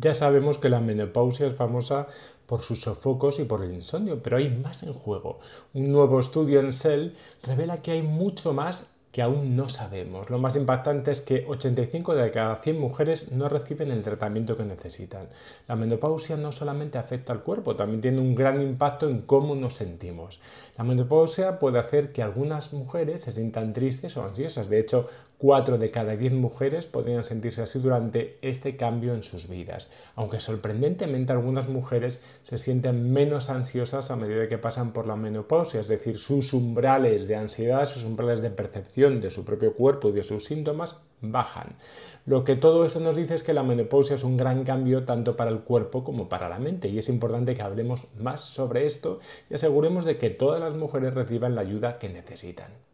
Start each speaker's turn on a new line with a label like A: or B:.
A: Ya sabemos que la menopausia es famosa por sus sofocos y por el insomnio, pero hay más en juego. Un nuevo estudio en Cell revela que hay mucho más que aún no sabemos. Lo más impactante es que 85 de cada 100 mujeres no reciben el tratamiento que necesitan. La menopausia no solamente afecta al cuerpo, también tiene un gran impacto en cómo nos sentimos. La menopausia puede hacer que algunas mujeres se sientan tristes o ansiosas. De hecho, 4 de cada 10 mujeres podrían sentirse así durante este cambio en sus vidas, aunque sorprendentemente algunas mujeres se sienten menos ansiosas a medida que pasan por la menopausia, es decir, sus umbrales de ansiedad, sus umbrales de percepción de su propio cuerpo y de sus síntomas bajan. Lo que todo esto nos dice es que la menopausia es un gran cambio tanto para el cuerpo como para la mente y es importante que hablemos más sobre esto y aseguremos de que todas las mujeres reciban la ayuda que necesitan.